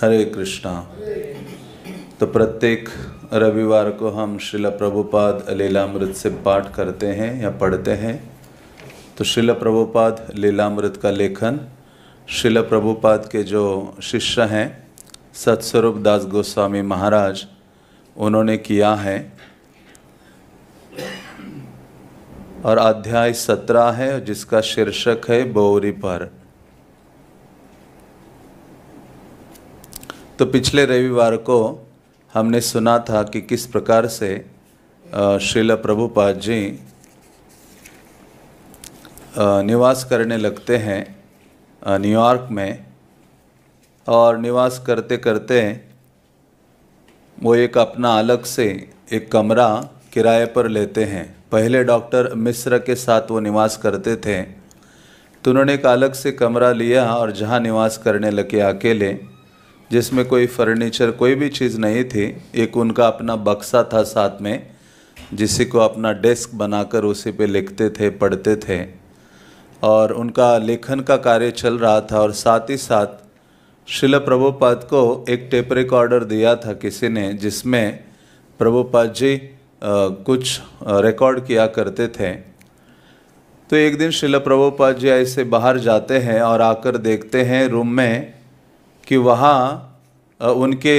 हरे कृष्णा तो प्रत्येक रविवार को हम शिला प्रभुपाद लीलामृत से पाठ करते हैं या पढ़ते हैं तो शिला प्रभुपाद लीलामृत का लेखन शिला प्रभुपाद के जो शिष्य हैं सत्स्वरूप दास गोस्वामी महाराज उन्होंने किया है और अध्याय सत्रह है जिसका शीर्षक है बौरी पर तो पिछले रविवार को हमने सुना था कि किस प्रकार से श्रील प्रभुपाद जी निवास करने लगते हैं न्यूयॉर्क में और निवास करते करते वो एक अपना अलग से एक कमरा किराए पर लेते हैं पहले डॉक्टर मिश्र के साथ वो निवास करते थे तो उन्होंने एक अलग से कमरा लिया और जहाँ निवास करने लगे अकेले जिसमें कोई फर्नीचर कोई भी चीज़ नहीं थी एक उनका अपना बक्सा था साथ में जिसे को अपना डेस्क बनाकर उसी पे लिखते थे पढ़ते थे और उनका लेखन का कार्य चल रहा था और साथ ही साथ शिल प्रभुपाद को एक टेप रिकॉर्डर दिया था किसी ने जिसमें प्रभुपाद जी आ, कुछ रिकॉर्ड किया करते थे तो एक दिन शिल प्रभुपाद जी ऐसे बाहर जाते हैं और आकर देखते हैं रूम में कि वहाँ उनके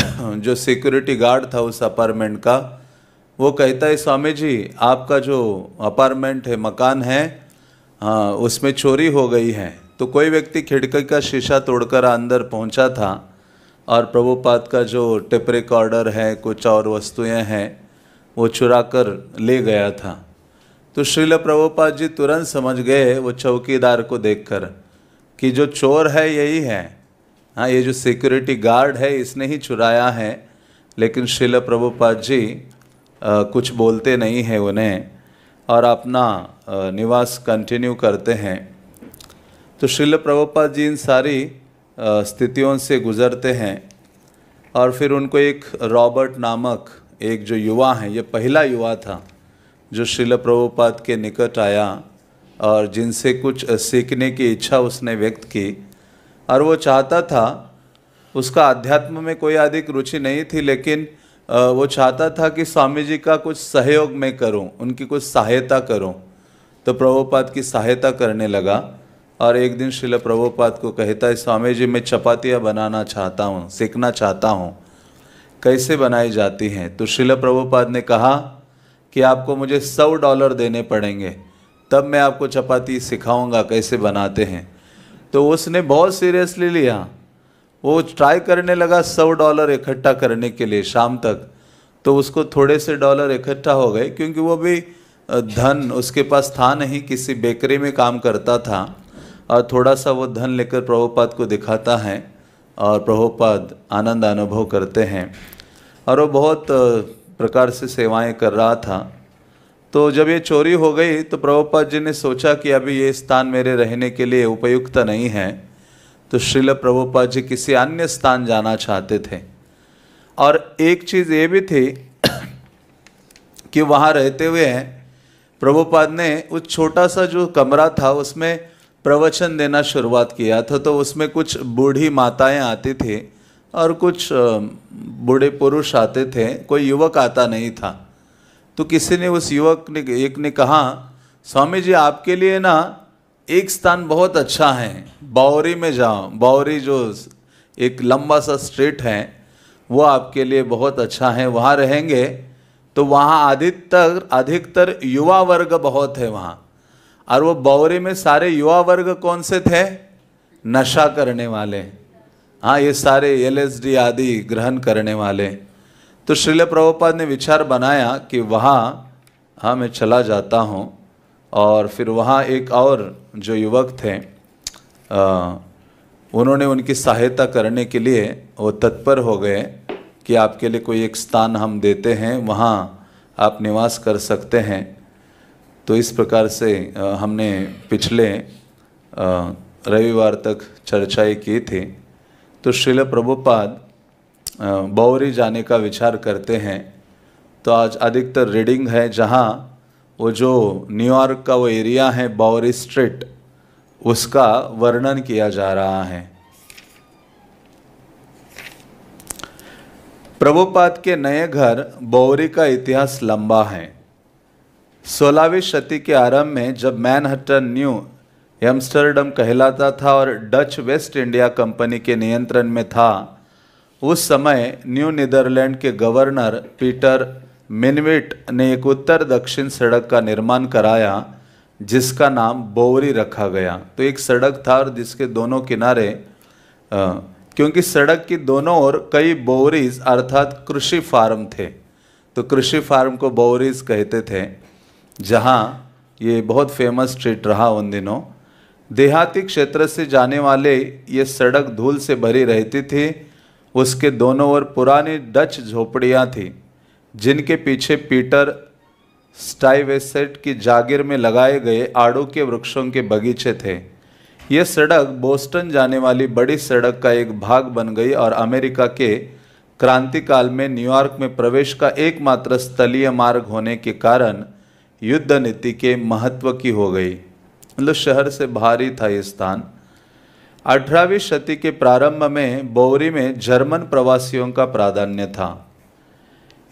जो सिक्योरिटी गार्ड था उस अपार्टमेंट का वो कहता है स्वामी जी आपका जो अपार्टमेंट है मकान है हाँ उसमें चोरी हो गई है तो कोई व्यक्ति खिड़की का शीशा तोड़कर अंदर पहुंचा था और प्रभुपाद का जो टिप रिकॉर्डर है कुछ और वस्तुएं हैं वो चुरा कर ले गया था तो श्रील प्रभुपाद जी तुरंत समझ गए वो चौकीदार को देखकर कि जो चोर है यही है हाँ ये जो सिक्योरिटी गार्ड है इसने ही चुराया है लेकिन शिल प्रभुपाद जी आ, कुछ बोलते नहीं हैं उन्हें और अपना आ, निवास कंटिन्यू करते हैं तो शिल प्रभुपाद जी इन सारी स्थितियों से गुजरते हैं और फिर उनको एक रॉबर्ट नामक एक जो युवा हैं ये पहला युवा था जो शिल प्रभुपाद के निकट आया और जिनसे कुछ सीखने की इच्छा उसने व्यक्त की और वो चाहता था उसका अध्यात्म में कोई अधिक रुचि नहीं थी लेकिन वो चाहता था कि स्वामी जी का कुछ सहयोग मैं करूं उनकी कुछ सहायता करूं तो प्रभुपाद की सहायता करने लगा और एक दिन शिल प्रभुपाद को कहता है स्वामी जी मैं चपातियाँ बनाना चाहता हूँ सीखना चाहता हूँ कैसे बनाई जाती हैं तो शिल प्रभुपाद ने कहा कि आपको मुझे सौ डॉलर देने पड़ेंगे तब मैं आपको चपाती सिखाऊंगा कैसे बनाते हैं तो उसने बहुत सीरियसली लिया वो ट्राई करने लगा सौ डॉलर इकट्ठा करने के लिए शाम तक तो उसको थोड़े से डॉलर इकट्ठा हो गए क्योंकि वो भी धन उसके पास था नहीं किसी बेकरी में काम करता था और थोड़ा सा वो धन लेकर प्रभुपाद को दिखाता है और प्रभुपाद आनंद अनुभव करते हैं और वो बहुत प्रकार से सेवाएं कर रहा था तो जब ये चोरी हो गई तो प्रभुपाद जी ने सोचा कि अभी ये स्थान मेरे रहने के लिए उपयुक्त नहीं है तो श्रील प्रभुपाद जी किसी अन्य स्थान जाना चाहते थे और एक चीज़ ये भी थी कि वहाँ रहते हुए प्रभुपाद ने उस छोटा सा जो कमरा था उसमें प्रवचन देना शुरुआत किया था तो उसमें कुछ बूढ़ी माताएं आती थी और कुछ बूढ़े पुरुष आते थे कोई युवक आता नहीं था तो किसी ने उस युवक ने एक ने कहा स्वामी जी आपके लिए ना एक स्थान बहुत अच्छा है बावरी में जाओ बावरी जो एक लंबा सा स्ट्रीट है वो आपके लिए बहुत अच्छा है वहाँ रहेंगे तो वहाँ अधिकतर अधिकतर युवा वर्ग बहुत है वहाँ और वो बावरी में सारे युवा वर्ग कौन से थे नशा करने वाले हाँ ये सारे एलएसडी आदि ग्रहण करने वाले तो श्रील प्रभुपाद ने विचार बनाया कि वहाँ हाँ मैं चला जाता हूँ और फिर वहाँ एक और जो युवक थे आ, उन्होंने उनकी सहायता करने के लिए वो तत्पर हो गए कि आपके लिए कोई एक स्थान हम देते हैं वहाँ आप निवास कर सकते हैं तो इस प्रकार से हमने पिछले रविवार तक चर्चाएँ की थी तो श्रील प्रभुपाद बौरी जाने का विचार करते हैं तो आज अधिकतर रीडिंग है जहाँ वो जो न्यूयॉर्क का वो एरिया है बौरी स्ट्रीट उसका वर्णन किया जा रहा है प्रभुपाद के नए घर बौरी का इतिहास लंबा है सोलहवीं शती के आरंभ में जब मैनहट्टन न्यू एम्स्टरडम कहलाता था और डच वेस्ट इंडिया कंपनी के नियंत्रण में था उस समय न्यू नीदरलैंड के गवर्नर पीटर मिनविट ने एक उत्तर दक्षिण सड़क का निर्माण कराया जिसका नाम बोवरी रखा गया तो एक सड़क था और जिसके दोनों किनारे आ, क्योंकि सड़क की दोनों ओर कई बोवरीज अर्थात कृषि फार्म थे तो कृषि फार्म को बोवरीज कहते थे जहाँ ये बहुत फेमस स्ट्रीट रहा उन दिनों देहाती क्षेत्र से जाने वाले ये सड़क धूल से भरी रहती थी उसके दोनों ओर पुरानी डच झोपड़ियाँ थीं जिनके पीछे पीटर स्टाइवेसेट की जागीर में लगाए गए आड़ू के वृक्षों के बगीचे थे यह सड़क बोस्टन जाने वाली बड़ी सड़क का एक भाग बन गई और अमेरिका के क्रांतिकाल में न्यूयॉर्क में प्रवेश का एकमात्र स्थलीय मार्ग होने के कारण युद्ध नीति के महत्व की हो गई मतलब शहर से बाहर ही था ये स्थान अठारहवीं शती के प्रारंभ में बौरी में जर्मन प्रवासियों का प्राधान्य था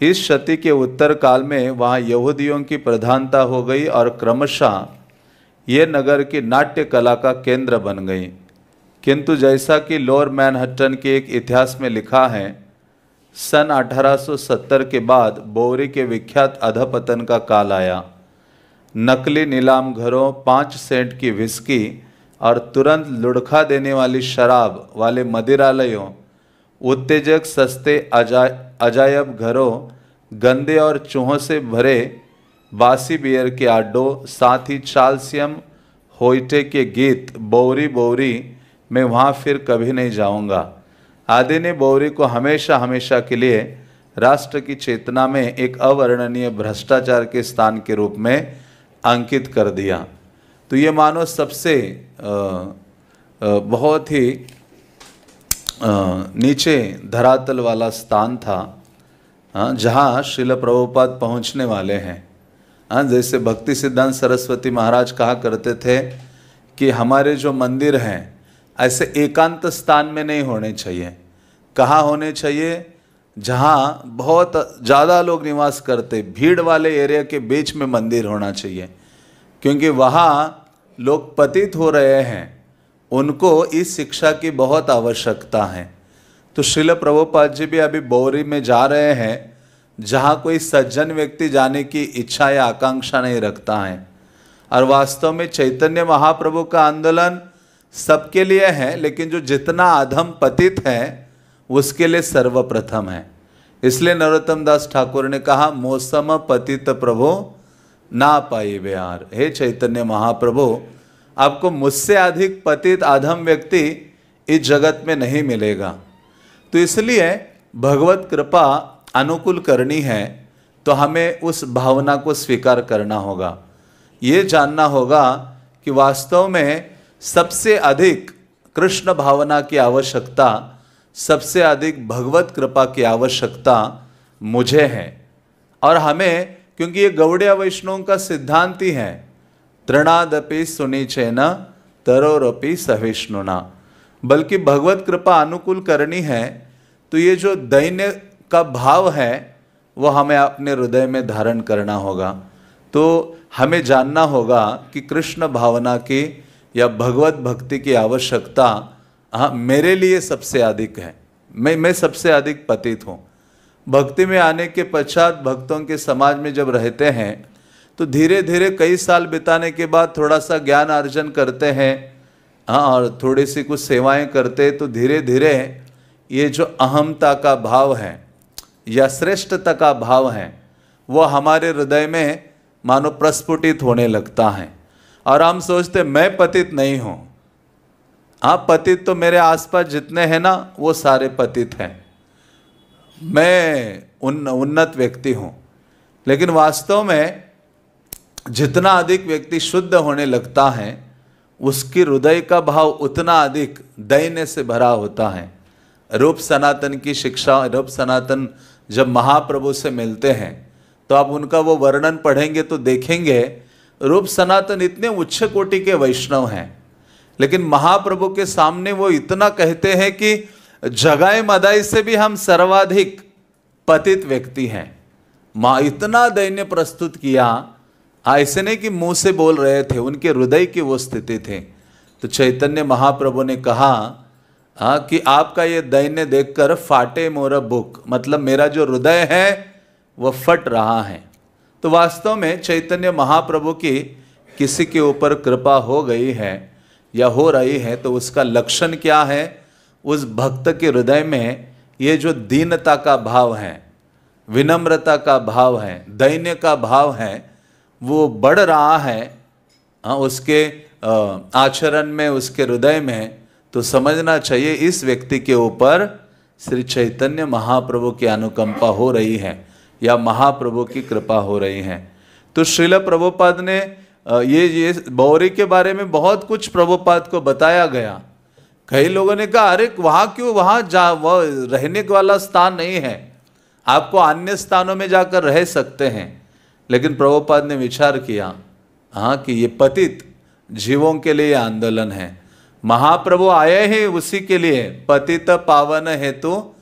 इस शती के उत्तर काल में वहाँ यहूदियों की प्रधानता हो गई और क्रमशः ये नगर की नाट्य कला का केंद्र बन गई किंतु जैसा कि लोअर मैनहट्टन के एक इतिहास में लिखा है सन 1870 के बाद बोरी के विख्यात अधपतन का काल आया नकली नीलाम घरों पाँच सेंट की विस्की और तुरंत लुढ़का देने वाली शराब वाले मदिरालयों उत्तेजक सस्ते अजा अजायब घरों गंदे और चूहों से भरे बासी बियर के अड्डों साथ ही चालसियम होइटे के गीत बौरी बौरी मैं वहाँ फिर कभी नहीं जाऊँगा आदि ने बौरी को हमेशा हमेशा के लिए राष्ट्र की चेतना में एक अवर्णनीय भ्रष्टाचार के स्थान के रूप में अंकित कर दिया तो ये मानो सबसे बहुत ही नीचे धरातल वाला स्थान था हाँ, जहाँ शिल प्रभुपाद पहुँचने वाले हैं हाँ जैसे भक्ति सिद्धांत सरस्वती महाराज कहा करते थे कि हमारे जो मंदिर हैं ऐसे एकांत स्थान में नहीं होने चाहिए कहाँ होने चाहिए जहाँ बहुत ज़्यादा लोग निवास करते भीड़ वाले एरिया के बीच में मंदिर होना चाहिए क्योंकि वहाँ लोग पतित हो रहे हैं उनको इस शिक्षा की बहुत आवश्यकता है तो शिल प्रभुपाद जी भी अभी बौरी में जा रहे हैं जहाँ कोई सज्जन व्यक्ति जाने की इच्छा या आकांक्षा नहीं रखता है और वास्तव में चैतन्य महाप्रभु का आंदोलन सबके लिए है लेकिन जो जितना अधम पतित है उसके लिए सर्वप्रथम है इसलिए नरोत्तम दास ठाकुर ने कहा मौसम पतित प्रभु ना पाई व्यार हे चैतन्य महाप्रभु आपको मुझसे अधिक पतित आधम व्यक्ति इस जगत में नहीं मिलेगा तो इसलिए भगवत कृपा अनुकूल करनी है तो हमें उस भावना को स्वीकार करना होगा ये जानना होगा कि वास्तव में सबसे अधिक कृष्ण भावना की आवश्यकता सबसे अधिक भगवत कृपा की आवश्यकता मुझे है और हमें क्योंकि ये गौड़िया वैष्णव का सिद्धांत ही है तृणादपि सुनिचैन तरोरपि सहिष्णुना बल्कि भगवत कृपा अनुकूल करनी है तो ये जो दैन्य का भाव है वो हमें अपने हृदय में धारण करना होगा तो हमें जानना होगा कि कृष्ण भावना की या भगवत भक्ति की आवश्यकता हाँ मेरे लिए सबसे अधिक है मैं मैं सबसे अधिक पतित हूँ भक्ति में आने के पश्चात भक्तों के समाज में जब रहते हैं तो धीरे धीरे कई साल बिताने के बाद थोड़ा सा ज्ञान अर्जन करते हैं हाँ और थोड़ी सी कुछ सेवाएं करते तो धीरे धीरे ये जो अहमता का भाव है या श्रेष्ठता का भाव है वह हमारे हृदय में मानो प्रस्फुटित होने लगता है और हम सोचते मैं पतित नहीं हूँ हाँ पतित तो मेरे आसपास जितने हैं ना वो सारे पतित हैं मैं उन उन्नत व्यक्ति हूँ लेकिन वास्तव में जितना अधिक व्यक्ति शुद्ध होने लगता है उसकी हृदय का भाव उतना अधिक दैन्य से भरा होता है रूप सनातन की शिक्षा रूप सनातन जब महाप्रभु से मिलते हैं तो आप उनका वो वर्णन पढ़ेंगे तो देखेंगे रूप सनातन इतने उच्च कोटि के वैष्णव हैं लेकिन महाप्रभु के सामने वो इतना कहते हैं कि जगाई मदाई से भी हम सर्वाधिक पतित व्यक्ति हैं माँ इतना दैन्य प्रस्तुत किया ऐसे नहीं कि मुंह से बोल रहे थे उनके हृदय की वो स्थिति थे तो चैतन्य महाप्रभु ने कहा हाँ कि आपका ये दैन्य देखकर फाटे मोर बुक मतलब मेरा जो हृदय है वह फट रहा है तो वास्तव में चैतन्य महाप्रभु की किसी के ऊपर कृपा हो गई है या हो रही है तो उसका लक्षण क्या है उस भक्त के हृदय में ये जो दीनता का भाव है विनम्रता का भाव है दैन्य का भाव है वो बढ़ रहा है हाँ उसके आचरण में उसके हृदय में तो समझना चाहिए इस व्यक्ति के ऊपर श्री चैतन्य महाप्रभु की अनुकंपा हो रही है या महाप्रभु की कृपा हो रही है तो श्रील प्रभुपाद ने ये ये बौरी के बारे में बहुत कुछ प्रभुपाद को बताया गया कई लोगों ने कहा अरे वहाँ क्यों वहाँ जा वह रहने वाला स्थान नहीं है आपको अन्य स्थानों में जाकर रह सकते हैं लेकिन प्रभुपाद ने विचार किया हाँ कि ये पतित जीवों के लिए आंदोलन है महाप्रभु आए हैं उसी के लिए पतित पावन हेतु तो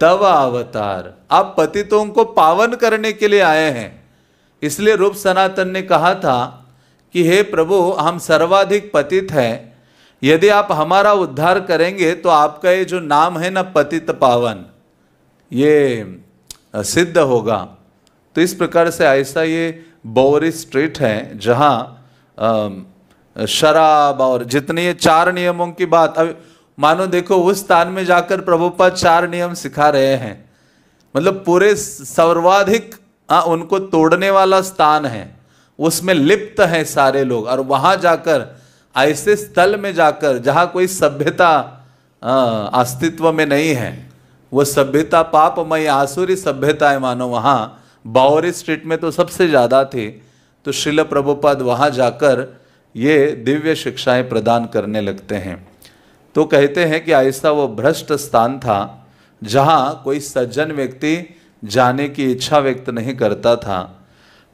तव अवतार आप पतितों को पावन करने के लिए आए हैं इसलिए रूप सनातन ने कहा था कि हे प्रभु हम सर्वाधिक पतित हैं यदि आप हमारा उद्धार करेंगे तो आपका ये जो नाम है ना पतित पावन ये सिद्ध होगा तो इस प्रकार से ऐसा ये बौरी स्ट्रीट है जहाँ शराब और जितने ये चार नियमों की बात अब मानो देखो उस स्थान में जाकर प्रभुपाद चार नियम सिखा रहे हैं मतलब पूरे सर्वाधिक उनको तोड़ने वाला स्थान है उसमें लिप्त हैं सारे लोग और वहाँ जाकर ऐसे स्थल में जाकर जहाँ कोई सभ्यता अस्तित्व में नहीं है वो सभ्यता पापमय आसुरी सभ्यता है मानो वहाँ बावरी स्ट्रीट में तो सबसे ज़्यादा थी तो शिल प्रभुपद वहाँ जाकर ये दिव्य शिक्षाएं प्रदान करने लगते हैं तो कहते हैं कि ऐसा वो भ्रष्ट स्थान था जहाँ कोई सज्जन व्यक्ति जाने की इच्छा व्यक्त नहीं करता था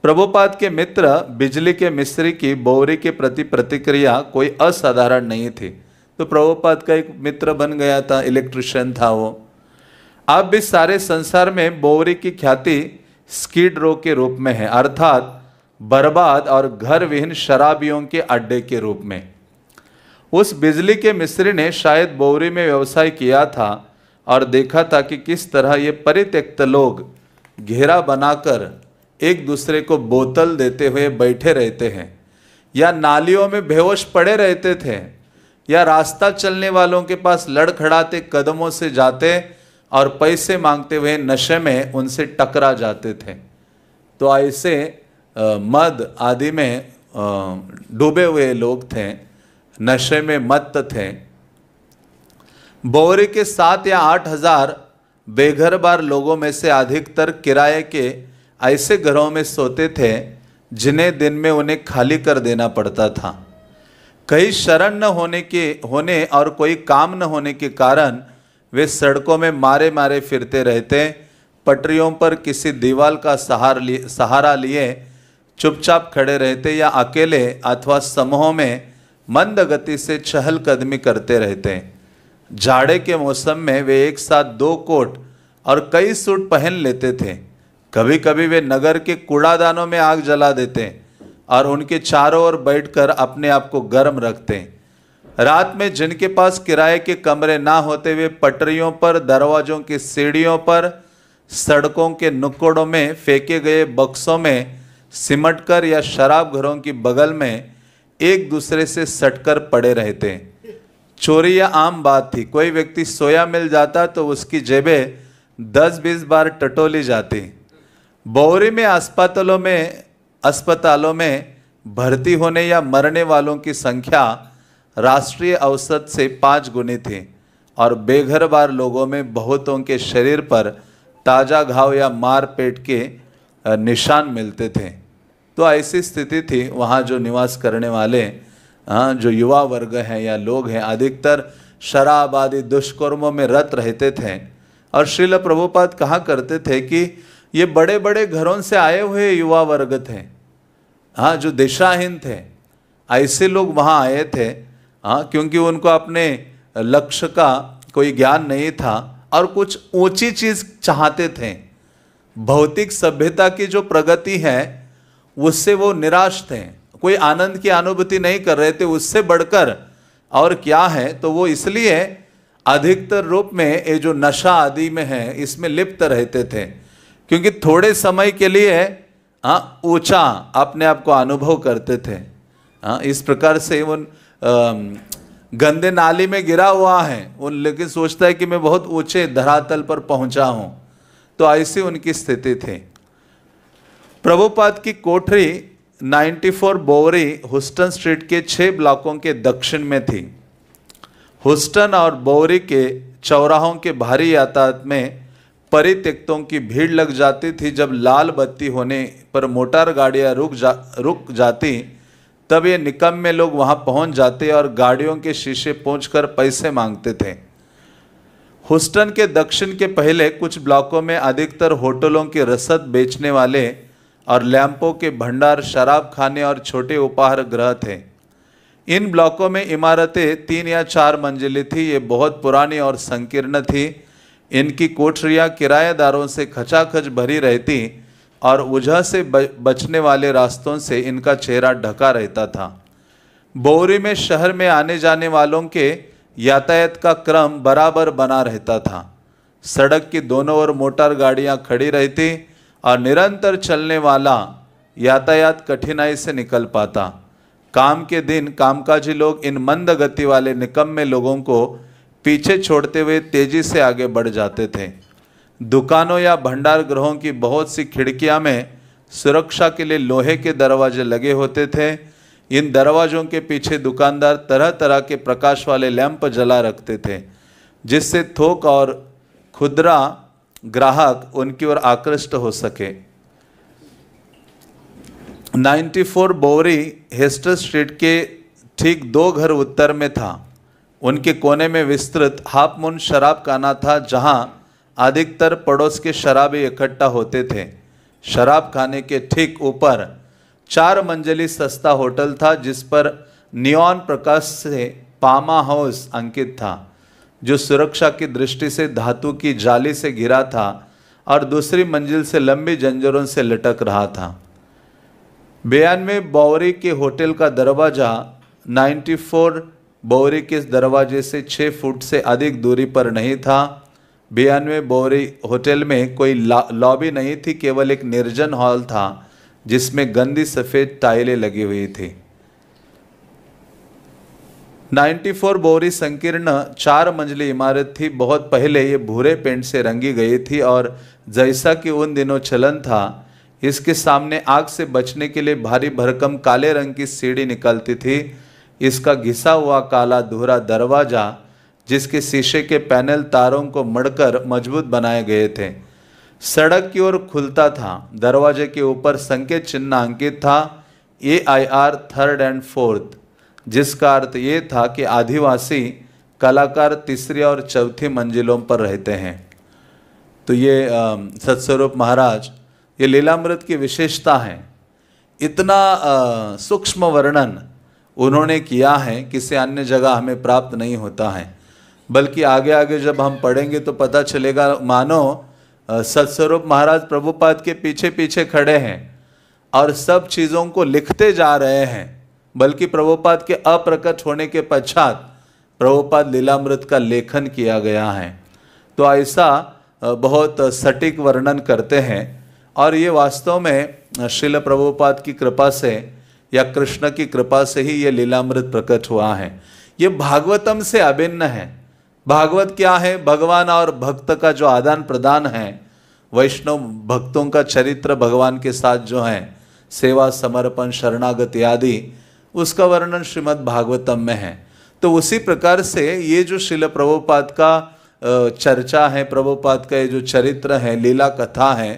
प्रभुपाद के मित्र बिजली के मिस्त्री की बोरी के प्रति प्रतिक्रिया कोई असाधारण नहीं थी तो प्रभुपाद का एक मित्र बन गया था इलेक्ट्रिशियन था वो अब भी सारे संसार में बोवरी की ख्याति स्कीड रो के रूप में है अर्थात बर्बाद और घर विहीन शराबियों के अड्डे के रूप में उस बिजली के मिस्त्री ने शायद बोवरी में व्यवसाय किया था और देखा था कि किस तरह ये परित्यक्त लोग घेरा बनाकर एक दूसरे को बोतल देते हुए बैठे रहते हैं या नालियों में बेहोश पड़े रहते थे या रास्ता चलने वालों के पास लड़खड़ाते कदमों से जाते और पैसे मांगते हुए नशे में उनसे टकरा जाते थे तो ऐसे मद आदि में डूबे हुए लोग थे नशे में मत थे बोरे के सात या आठ हजार बेघर बार लोगों में से अधिकतर किराए के ऐसे घरों में सोते थे जिन्हें दिन में उन्हें खाली कर देना पड़ता था कहीं शरण न होने के होने और कोई काम न होने के कारण वे सड़कों में मारे मारे फिरते रहते पटरियों पर किसी दीवार का सहार लिए सहारा लिए चुपचाप खड़े रहते या अकेले अथवा समूहों में मंद गति से चहलकदमी करते रहते जाड़े के मौसम में वे एक साथ दो कोट और कई सूट पहन लेते थे कभी कभी वे नगर के कूड़ादानों में आग जला देते हैं और उनके चारों ओर बैठकर अपने आप को गर्म रखते हैं रात में जिनके पास किराए के कमरे ना होते हुए पटरियों पर दरवाजों की सीढ़ियों पर सड़कों के नुक्कड़ों में फेंके गए बक्सों में सिमटकर या शराब घरों की बगल में एक दूसरे से सटकर पड़े रहते चोरी या आम बात थी कोई व्यक्ति सोया मिल जाता तो उसकी जेबें दस बीस बार टटोली जाती बौरी में अस्पतालों में अस्पतालों में भर्ती होने या मरने वालों की संख्या राष्ट्रीय औसत से पाँच गुनी थी और बेघर बार लोगों में बहुतों के शरीर पर ताज़ा घाव या मारपेट के निशान मिलते थे तो ऐसी स्थिति थी वहाँ जो निवास करने वाले हाँ जो युवा वर्ग हैं या लोग हैं अधिकतर शराब आदि दुष्कर्मों में रत रहते थे और श्रील प्रभुपाद कहा करते थे कि ये बड़े बड़े घरों से आए हुए युवा वर्ग थे हाँ जो दिशाहीन थे ऐसे लोग वहाँ आए थे हाँ क्योंकि उनको अपने लक्ष्य का कोई ज्ञान नहीं था और कुछ ऊंची चीज़ चाहते थे भौतिक सभ्यता की जो प्रगति है उससे वो निराश थे कोई आनंद की अनुभूति नहीं कर रहे थे उससे बढ़कर और क्या है तो वो इसलिए अधिकतर रूप में ये जो नशा आदि में है इसमें लिप्त रहते थे क्योंकि थोड़े समय के लिए हाँ ऊंचा अपने आप को अनुभव करते थे हाँ इस प्रकार से उन गंदे नाली में गिरा हुआ है उन लेकिन सोचता है कि मैं बहुत ऊंचे धरातल पर पहुंचा हूं तो ऐसी उनकी स्थिति थी प्रभुपाद की कोठरी 94 बोवरी हुस्टन स्ट्रीट के छः ब्लॉकों के दक्षिण में थी हुस्टन और बोवरी के चौराहों के भारी यातायात में परित्यक्तों की भीड़ लग जाती थी जब लाल बत्ती होने पर मोटार गाड़ियाँ रुक जा रुक जाती तब ये निकम में लोग वहाँ पहुँच जाते और गाड़ियों के शीशे पहुँच पैसे मांगते थे हुस्टन के दक्षिण के पहले कुछ ब्लॉकों में अधिकतर होटलों की रसद बेचने वाले और लैंपों के भंडार शराब खाने और छोटे उपहार ग्रह थे इन ब्लॉकों में इमारतें तीन या चार मंजिली थी ये बहुत पुरानी और संकीर्ण थी इनकी कोठरियाँ किराएदारों से खचाखच भरी रहती और वजह से बचने वाले रास्तों से इनका चेहरा ढका रहता था बोरी में शहर में आने जाने वालों के यातायात का क्रम बराबर बना रहता था सड़क की दोनों ओर मोटर गाड़ियाँ खड़ी रहती और निरंतर चलने वाला यातायात कठिनाई से निकल पाता काम के दिन कामकाजी लोग इन मंद गति वाले निकम्मे लोगों को पीछे छोड़ते हुए तेजी से आगे बढ़ जाते थे दुकानों या भंडार ग्रहों की बहुत सी खिड़कियां में सुरक्षा के लिए लोहे के दरवाजे लगे होते थे इन दरवाजों के पीछे दुकानदार तरह तरह के प्रकाश वाले लैंप जला रखते थे जिससे थोक और खुदरा ग्राहक उनकी ओर आकृष्ट हो सके 94 बोवरी हेस्टर स्ट्रीट के ठीक दो घर उत्तर में था उनके कोने में विस्तृत हाफ मुन शराब खाना था जहां अधिकतर पड़ोस के शराबे इकट्ठा होते थे शराब खाने के ठीक ऊपर चार मंजिली सस्ता होटल था जिस पर नियॉन प्रकाश से पामा हाउस अंकित था जो सुरक्षा की दृष्टि से धातु की जाली से घिरा था और दूसरी मंजिल से लंबी जंजरों से लटक रहा था बयानवे बौरी के होटल का दरवाज़ा 94 बोरी किस दरवाजे से छः फुट से अधिक दूरी पर नहीं था बयानवे बोरी होटल में कोई लॉबी नहीं थी केवल एक निर्जन हॉल था जिसमें गंदी सफ़ेद टाइलें लगी हुई थी 94 बोरी संकीर्ण चार मंजिली इमारत थी बहुत पहले ये भूरे पेंट से रंगी गई थी और जैसा कि उन दिनों चलन था इसके सामने आग से बचने के लिए भारी भरकम काले रंग की सीढ़ी निकलती थी इसका घिसा हुआ काला धूरा दरवाज़ा जिसके शीशे के पैनल तारों को मड़कर मजबूत बनाए गए थे सड़क की ओर खुलता था दरवाजे के ऊपर संकेत चिन्ह अंकित था A I R third and fourth जिसका अर्थ ये था कि आदिवासी कलाकार तीसरी और चौथी मंजिलों पर रहते हैं तो ये सत्स्वरूप महाराज ये लीलामृत की विशेषता है इतना सूक्ष्म वर्णन उन्होंने किया है किसी अन्य जगह हमें प्राप्त नहीं होता है बल्कि आगे आगे जब हम पढ़ेंगे तो पता चलेगा मानो सत्स्वरूप महाराज प्रभुपाद के पीछे पीछे खड़े हैं और सब चीज़ों को लिखते जा रहे हैं बल्कि प्रभुपाद के अप्रकट होने के पश्चात प्रभुपाद लीलामृत का लेखन किया गया है तो ऐसा बहुत सटीक वर्णन करते हैं और ये वास्तव में शिल प्रभुपाद की कृपा से या कृष्ण की कृपा से ही ये लीलामृत प्रकट हुआ है ये भागवतम से अभिन्न है भागवत क्या है भगवान और भक्त का जो आदान प्रदान है वैष्णव भक्तों का चरित्र भगवान के साथ जो है सेवा समर्पण शरणागति आदि उसका वर्णन श्रीमद् भागवतम में है तो उसी प्रकार से ये जो शिल प्रभुपाद का चर्चा है प्रभुपाद का ये जो चरित्र है लीला कथा है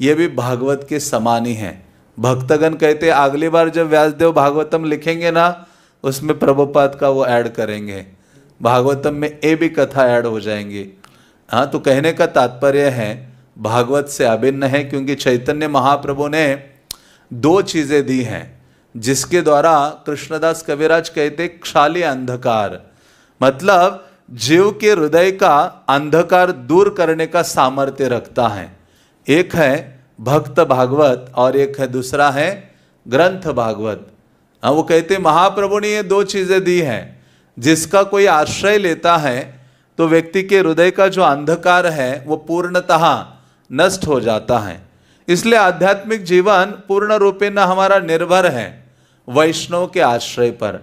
ये भी भागवत के समान ही है भक्तगण कहते अगली बार जब व्यासदेव भागवतम लिखेंगे ना उसमें प्रभुपाद का वो ऐड करेंगे भागवतम में ये भी कथा ऐड हो जाएंगी हाँ तो कहने का तात्पर्य है भागवत से अभिन्न है क्योंकि चैतन्य महाप्रभु ने दो चीज़ें दी हैं जिसके द्वारा कृष्णदास कविराज कहते क्षाली अंधकार मतलब जीव के हृदय का अंधकार दूर करने का सामर्थ्य रखता है एक है भक्त भागवत और एक है दूसरा है ग्रंथ भागवत हाँ वो कहते महाप्रभु ने ये दो चीज़ें दी हैं जिसका कोई आश्रय लेता है तो व्यक्ति के हृदय का जो अंधकार है वो पूर्णतः नष्ट हो जाता है इसलिए आध्यात्मिक जीवन पूर्ण रूपे न हमारा निर्भर है वैष्णव के आश्रय पर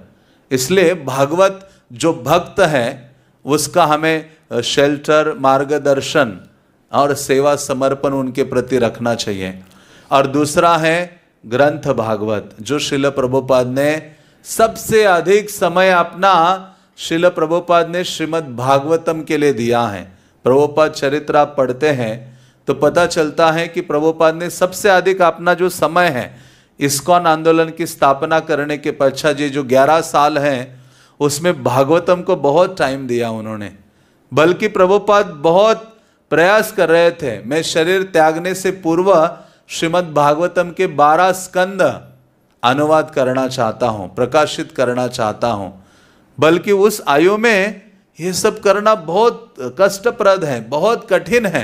इसलिए भागवत जो भक्त है उसका हमें शेल्टर मार्गदर्शन और सेवा समर्पण उनके प्रति रखना चाहिए और दूसरा है ग्रंथ भागवत जो शिल प्रभुपाद ने सबसे अधिक समय अपना शिल प्रभुपाद ने श्रीमद् भागवतम के लिए दिया है प्रभुपाद चरित्र आप पढ़ते हैं तो पता चलता है कि प्रभुपाद ने सबसे अधिक अपना जो समय है इस्कॉन आंदोलन की स्थापना करने के पश्चात ये जो 11 साल हैं उसमें भागवतम को बहुत टाइम दिया उन्होंने बल्कि प्रभुपाद बहुत प्रयास कर रहे थे मैं शरीर त्यागने से पूर्व श्रीमद् भागवतम के बारह स्कंद अनुवाद करना चाहता हूँ प्रकाशित करना चाहता हूँ बल्कि उस आयु में ये सब करना बहुत कष्टप्रद है बहुत कठिन है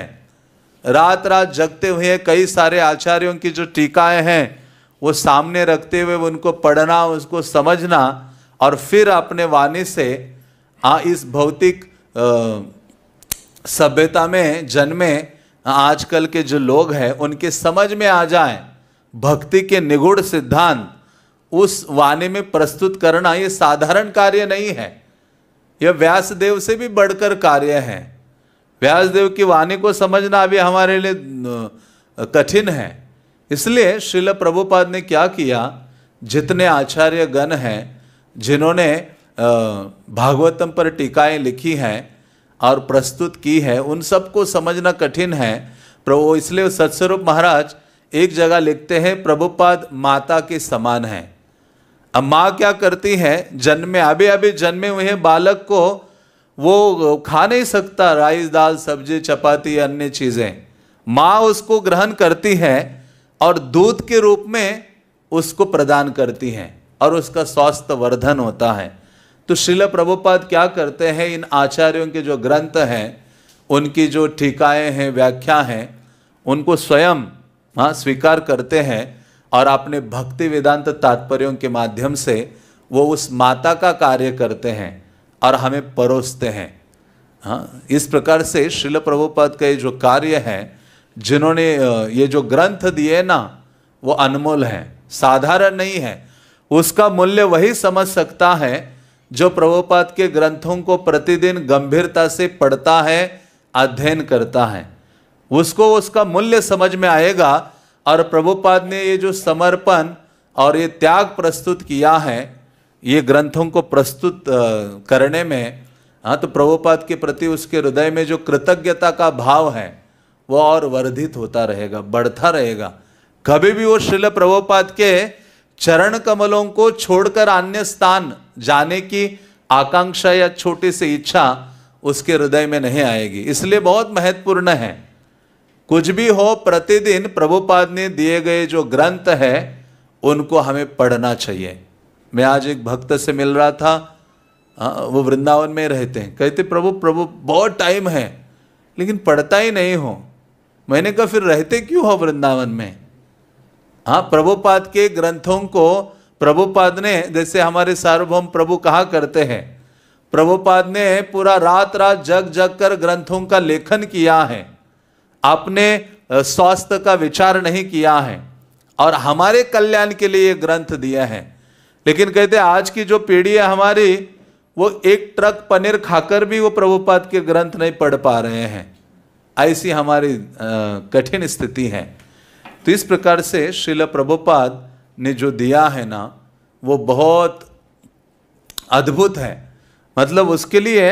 रात रात जगते हुए कई सारे आचार्यों की जो टीकाएं हैं वो सामने रखते हुए उनको पढ़ना उसको समझना और फिर अपने वाणी से आ, इस भौतिक सभ्यता में जन्मे आजकल के जो लोग हैं उनके समझ में आ जाए भक्ति के निगूढ़ सिद्धांत उस वाणी में प्रस्तुत करना ये साधारण कार्य नहीं है यह व्यासदेव से भी बढ़कर कार्य है व्यासदेव की वाणी को समझना अभी हमारे लिए कठिन है इसलिए श्रील प्रभुपाद ने क्या किया जितने आचार्य गण हैं जिन्होंने भागवतम पर टीकाएं लिखी हैं और प्रस्तुत की है उन सबको समझना कठिन है प्रभु इसलिए सत्स्वरूप महाराज एक जगह लिखते हैं प्रभुपाद माता के समान है अब माँ क्या करती है जन्मे अभी अभी जन्मे हुए बालक को वो खा नहीं सकता राइस दाल सब्जी चपाती अन्य चीज़ें माँ उसको ग्रहण करती है और दूध के रूप में उसको प्रदान करती हैं और उसका स्वास्थ्य वर्धन होता है तो शिल प्रभुपाद क्या करते हैं इन आचार्यों के जो ग्रंथ हैं उनकी जो ठीकाएँ हैं व्याख्या हैं उनको स्वयं हाँ स्वीकार करते हैं और अपने भक्ति वेदांत तात्पर्यों के माध्यम से वो उस माता का कार्य करते हैं और हमें परोसते हैं हाँ इस प्रकार से शिल प्रभुपाद के जो कार्य हैं जिन्होंने ये जो ग्रंथ दिए ना वो अनमोल हैं साधारण नहीं है उसका मूल्य वही समझ सकता है जो प्रभुपाद के ग्रंथों को प्रतिदिन गंभीरता से पढ़ता है अध्ययन करता है उसको उसका मूल्य समझ में आएगा और प्रभुपाद ने ये जो समर्पण और ये त्याग प्रस्तुत किया है ये ग्रंथों को प्रस्तुत करने में हाँ तो प्रभुपाद के प्रति उसके हृदय में जो कृतज्ञता का भाव है वो और वर्धित होता रहेगा बढ़ता रहेगा कभी भी वो श्रील प्रभुपाद के चरण कमलों को छोड़कर अन्य स्थान जाने की आकांक्षा या छोटी सी इच्छा उसके हृदय में नहीं आएगी इसलिए बहुत महत्वपूर्ण है कुछ भी हो प्रतिदिन प्रभुपाद ने दिए गए जो ग्रंथ है उनको हमें पढ़ना चाहिए मैं आज एक भक्त से मिल रहा था वो वृंदावन में रहते हैं कहते प्रभु प्रभु बहुत टाइम है लेकिन पढ़ता ही नहीं हो मैंने कहा फिर रहते क्यों हो वृंदावन में हाँ प्रभुपाद के ग्रंथों को प्रभुपाद ने जैसे हमारे सार्वभौम प्रभु कहा करते हैं प्रभुपाद ने पूरा रात रात जग जग कर ग्रंथों का लेखन किया है आपने स्वास्थ्य का विचार नहीं किया है और हमारे कल्याण के लिए ये ग्रंथ दिए हैं लेकिन कहते आज की जो पीढ़ी है हमारी वो एक ट्रक पनीर खाकर भी वो प्रभुपाद के ग्रंथ नहीं पढ़ पा रहे हैं ऐसी हमारी कठिन स्थिति है तो इस प्रकार से शिल प्रभुपाद ने जो दिया है ना वो बहुत अद्भुत है मतलब उसके लिए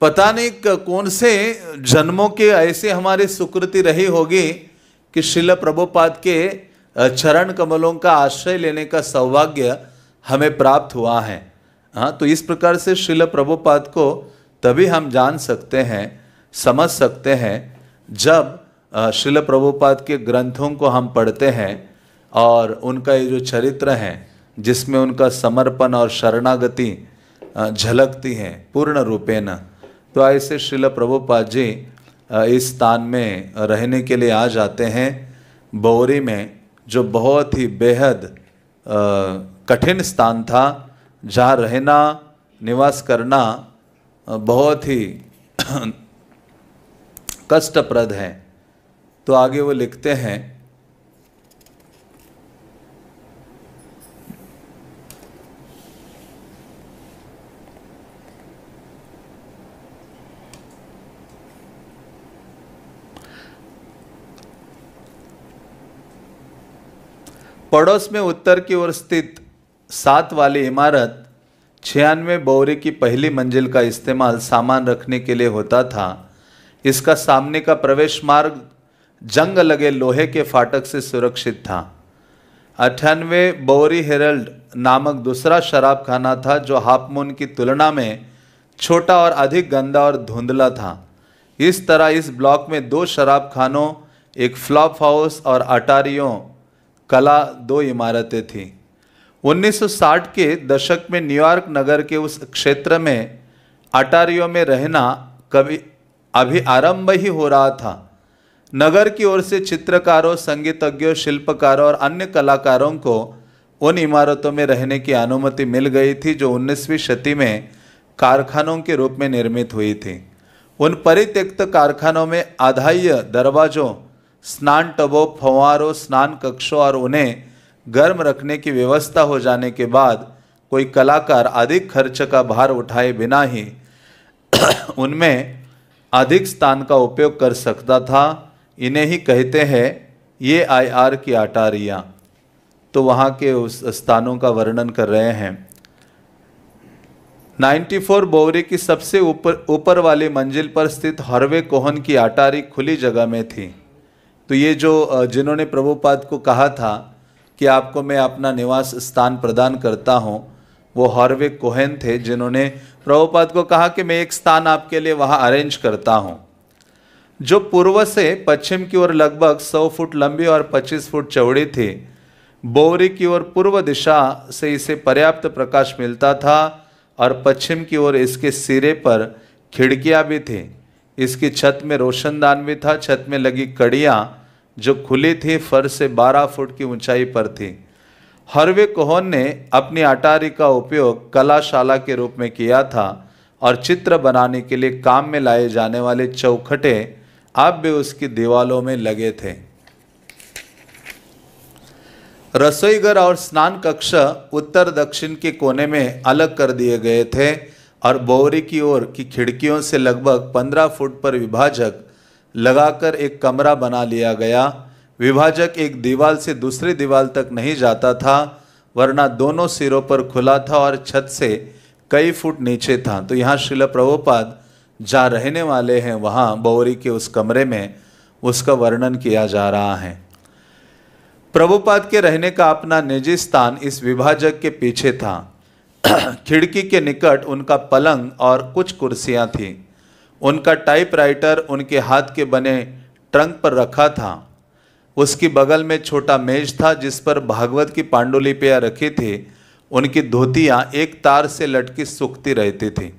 पता नहीं कौन से जन्मों के ऐसे हमारी सुकृति रही होगी कि शिल प्रभुपाद के चरण कमलों का आश्रय लेने का सौभाग्य हमें प्राप्त हुआ है हाँ तो इस प्रकार से शिल प्रभुपाद को तभी हम जान सकते हैं समझ सकते हैं जब शिल प्रभुपाद के ग्रंथों को हम पढ़ते हैं और उनका ये जो चरित्र है जिसमें उनका समर्पण और शरणागति झलकती है पूर्ण रूपे न तो ऐसे शिल प्रभुपाद जी इस स्थान में रहने के लिए आ जाते हैं बौरी में जो बहुत ही बेहद कठिन स्थान था जहाँ रहना निवास करना बहुत ही कष्टप्रद है तो आगे वो लिखते हैं पड़ोस में उत्तर की ओर स्थित सात वाली इमारत छियानवे बोरे की पहली मंजिल का इस्तेमाल सामान रखने के लिए होता था इसका सामने का प्रवेश मार्ग जंग लगे लोहे के फाटक से सुरक्षित था अठानवे बोरी हेरल्ड नामक दूसरा शराब खाना था जो हाफ मून की तुलना में छोटा और अधिक गंदा और धुंधला था इस तरह इस ब्लॉक में दो शराब खानों एक फ्लॉप हाउस और अटारियों कला दो इमारतें थीं 1960 के दशक में न्यूयॉर्क नगर के उस क्षेत्र में अटारियों में रहना कभी अभी आरंभ ही हो रहा था नगर की ओर से चित्रकारों संगीतज्ञों शिल्पकारों और अन्य कलाकारों को उन इमारतों में रहने की अनुमति मिल गई थी जो 19वीं शती में कारखानों के रूप में निर्मित हुई थी उन परित्यक्त कारखानों में आधाय दरवाजों स्नान टबों फंवारों स्नान कक्षों और उन्हें गर्म रखने की व्यवस्था हो जाने के बाद कोई कलाकार अधिक खर्च का भार उठाए बिना ही उनमें अधिक स्थान का उपयोग कर सकता था इन्हें ही कहते हैं ये आईआर की अटारियाँ तो वहाँ के उस स्थानों का वर्णन कर रहे हैं 94 बोवरी की सबसे ऊपर ऊपर वाली मंजिल पर स्थित हरवे कोहन की अटारी खुली जगह में थी तो ये जो जिन्होंने प्रभुपाद को कहा था कि आपको मैं अपना निवास स्थान प्रदान करता हूँ वो हॉर्वे कोहन थे जिन्होंने प्रभुपाद को कहा कि मैं एक स्थान आपके लिए वहाँ अरेंज करता हूँ जो पूर्व से पश्चिम की ओर लगभग 100 फुट लंबी और 25 फुट चौड़ी थी बोवरी की ओर पूर्व दिशा से इसे पर्याप्त प्रकाश मिलता था और पश्चिम की ओर इसके सिरे पर खिड़कियां भी थी इसकी छत में रोशनदान भी था छत में लगी कड़ियाँ जो खुली थी फर्श से 12 फुट की ऊंचाई पर थी हरवे कोहन ने अपनी अटारी का उपयोग कलाशाला के रूप में किया था और चित्र बनाने के लिए काम में लाए जाने वाले चौखटे आप भी उसकी दीवालों में लगे थे रसोई घर और स्नान कक्ष उत्तर दक्षिण के कोने में अलग कर दिए गए थे और बोरी की ओर की खिड़कियों से लगभग पंद्रह फुट पर विभाजक लगाकर एक कमरा बना लिया गया विभाजक एक दीवाल से दूसरी दीवाल तक नहीं जाता था वरना दोनों सिरों पर खुला था और छत से कई फुट नीचे था तो यहाँ शिला प्रभुपाद जहाँ रहने वाले हैं वहाँ बौरी के उस कमरे में उसका वर्णन किया जा रहा है प्रभुपाद के रहने का अपना निजी स्थान इस विभाजक के पीछे था खिड़की के निकट उनका पलंग और कुछ कुर्सियाँ थीं उनका टाइपराइटर उनके हाथ के बने ट्रंक पर रखा था उसकी बगल में छोटा मेज था जिस पर भागवत की पांडुलिपियाँ रखी थी उनकी धोतियाँ एक तार से लटकी सूखती रहती थीं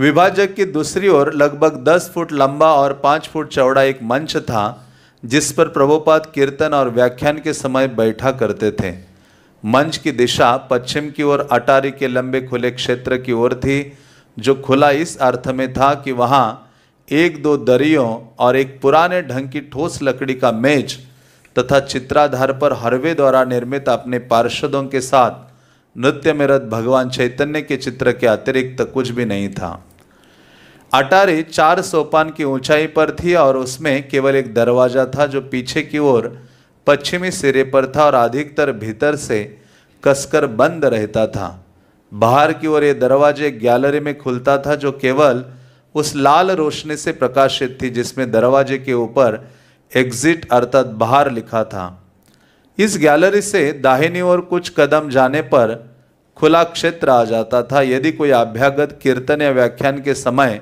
विभाजक की दूसरी ओर लगभग 10 फुट लंबा और 5 फुट चौड़ा एक मंच था जिस पर प्रभुपाद कीर्तन और व्याख्यान के समय बैठा करते थे मंच की दिशा पश्चिम की ओर अटारी के लंबे खुले क्षेत्र की ओर थी जो खुला इस अर्थ में था कि वहाँ एक दो दरियों और एक पुराने ढंग की ठोस लकड़ी का मेज तथा चित्राधार पर हरवे द्वारा निर्मित अपने पार्षदों के साथ नृत्य में रत भगवान चैतन्य के चित्र के अतिरिक्त कुछ भी नहीं था अटारी चार सोपान की ऊंचाई पर थी और उसमें केवल एक दरवाज़ा था जो पीछे की ओर पश्चिमी सिरे पर था और अधिकतर भीतर से कसकर बंद रहता था बाहर की ओर ये दरवाजे गैलरी में खुलता था जो केवल उस लाल रोशनी से प्रकाशित थी जिसमें दरवाजे के ऊपर एग्जिट अर्थात बाहर लिखा था इस गैलरी से दाहिनी ओर कुछ कदम जाने पर खुला क्षेत्र आ जाता था यदि कोई अभ्यागत कीर्तन या व्याख्यान के समय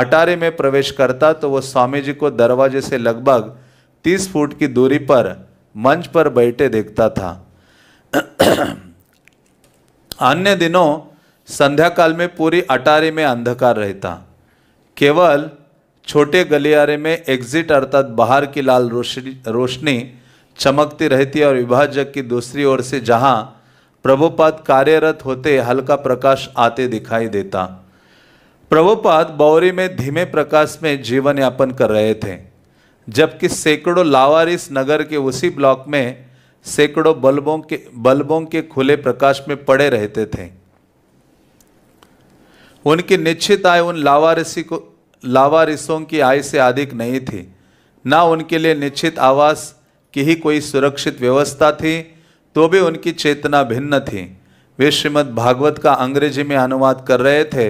अटारे में प्रवेश करता तो वह स्वामी जी को दरवाजे से लगभग तीस फुट की दूरी पर मंच पर बैठे देखता था अन्य दिनों संध्या काल में पूरी अटारी में अंधकार रहता केवल छोटे गलियारे में एग्जिट अर्थात बाहर की लाल रोशनी रोशनी चमकती रहती है और विभाजक की दूसरी ओर से जहाँ प्रभुपाद कार्यरत होते हल्का प्रकाश आते दिखाई देता प्रभुपाद बौरी में धीमे प्रकाश में जीवन यापन कर रहे थे जबकि सैकड़ों लावारिस नगर के उसी ब्लॉक में सैकड़ों बल्बों के बल्बों के खुले प्रकाश में पड़े रहते थे उनकी निश्चित आय उन लावारिसी को लावारिसों की आय से अधिक नहीं थी ना उनके लिए निश्चित आवास की ही कोई सुरक्षित व्यवस्था थी तो भी उनकी चेतना भिन्न थी वे श्रीमद भागवत का अंग्रेजी में अनुवाद कर रहे थे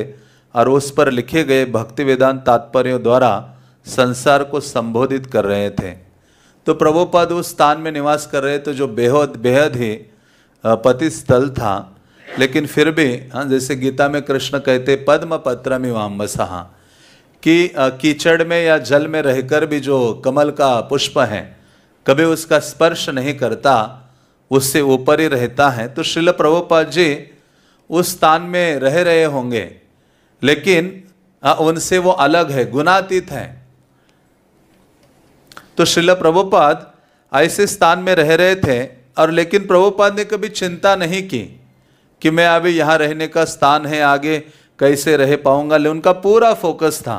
और उस पर लिखे गए भक्ति वेदांत तात्पर्यों द्वारा संसार को संबोधित कर रहे थे तो प्रभुपद उस स्थान में निवास कर रहे थे जो बेहद बेहद ही पति स्थल था लेकिन फिर भी हाँ जैसे गीता में कृष्ण कहते पद्म पत्र में वाम कि कीचड़ में या जल में रहकर भी जो कमल का पुष्प है कभी उसका स्पर्श नहीं करता उससे ऊपर ही रहता है तो श्रील प्रभुपाद जी उस स्थान में रह रहे होंगे लेकिन उनसे वो अलग है गुनातीत है तो श्रील प्रभुपाद ऐसे स्थान में रह रहे थे और लेकिन प्रभुपाद ने कभी चिंता नहीं की कि मैं अभी यहाँ रहने का स्थान है आगे कैसे रह पाऊँगा लेकिन उनका पूरा फोकस था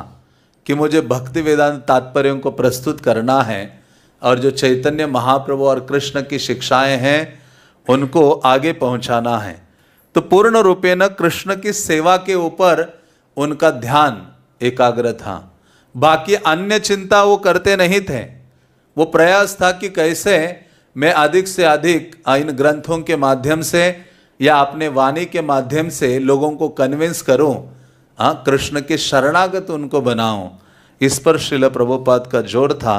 कि मुझे भक्ति वेदांत तात्पर्यों को प्रस्तुत करना है और जो चैतन्य महाप्रभु और कृष्ण की शिक्षाएं हैं उनको आगे पहुंचाना है तो पूर्ण रूपेण कृष्ण की सेवा के ऊपर उनका ध्यान एकाग्र था बाकी अन्य चिंता वो करते नहीं थे वो प्रयास था कि कैसे मैं अधिक से अधिक इन ग्रंथों के माध्यम से या अपने वाणी के माध्यम से लोगों को कन्विंस करूं हाँ कृष्ण के शरणागत उनको बनाऊं इस पर शिल प्रभुपाद का जोर था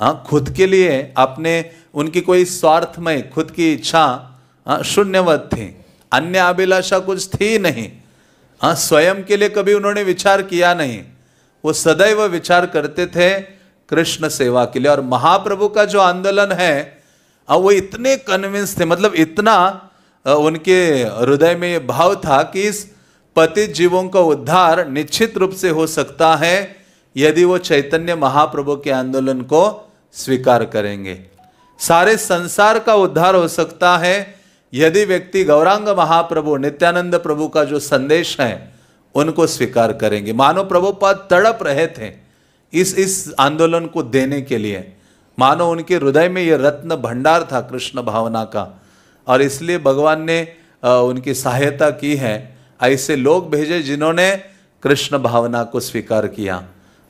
हाँ खुद के लिए अपने उनकी कोई स्वार्थमय खुद की इच्छा हाँ, शून्यवत थी अन्य अभिलाषा कुछ थी नहीं हाँ स्वयं के लिए कभी उन्होंने विचार किया नहीं वो सदैव विचार करते थे कृष्ण सेवा के लिए और महाप्रभु का जो आंदोलन है हाँ, वो इतने कन्विंस थे मतलब इतना उनके हृदय में ये भाव था कि इस पतित जीवों का उद्धार निश्चित रूप से हो सकता है यदि वो चैतन्य महाप्रभु के आंदोलन को स्वीकार करेंगे सारे संसार का उद्धार हो सकता है यदि व्यक्ति गौरांग महाप्रभु नित्यानंद प्रभु का जो संदेश है उनको स्वीकार करेंगे मानो प्रभुपाद तड़प रहे थे इस इस आंदोलन को देने के लिए मानो उनके हृदय में यह रत्न भंडार था कृष्ण भावना का और इसलिए भगवान ने उनकी सहायता की है ऐसे लोग भेजे जिन्होंने कृष्ण भावना को स्वीकार किया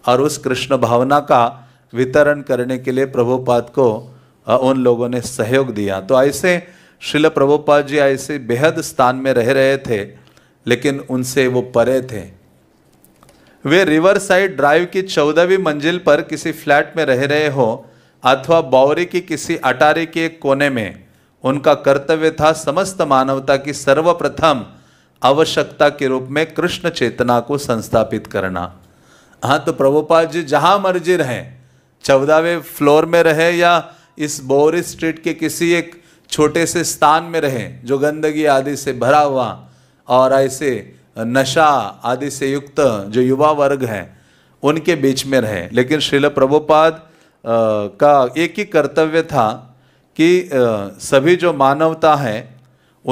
और उस कृष्ण भावना का वितरण करने के लिए प्रभुपाद को उन लोगों ने सहयोग दिया तो ऐसे शिल प्रभुपाद जी ऐसे बेहद स्थान में रह रहे थे लेकिन उनसे वो परे थे वे रिवर साइड ड्राइव की चौदहवीं मंजिल पर किसी फ्लैट में रह रहे हो अथवा बावरी की किसी अटारी के कोने में उनका कर्तव्य था समस्त मानवता की सर्वप्रथम आवश्यकता के रूप में कृष्ण चेतना को संस्थापित करना हाँ तो प्रभुपाद जी जहाँ मर्जी रहें चौदहवें फ्लोर में रहे या इस बोरिस स्ट्रीट के किसी एक छोटे से स्थान में रहे जो गंदगी आदि से भरा हुआ और ऐसे नशा आदि से युक्त जो युवा वर्ग हैं उनके बीच में रहे लेकिन श्रील प्रभुपाद का एक ही कर्तव्य था कि सभी जो मानवता है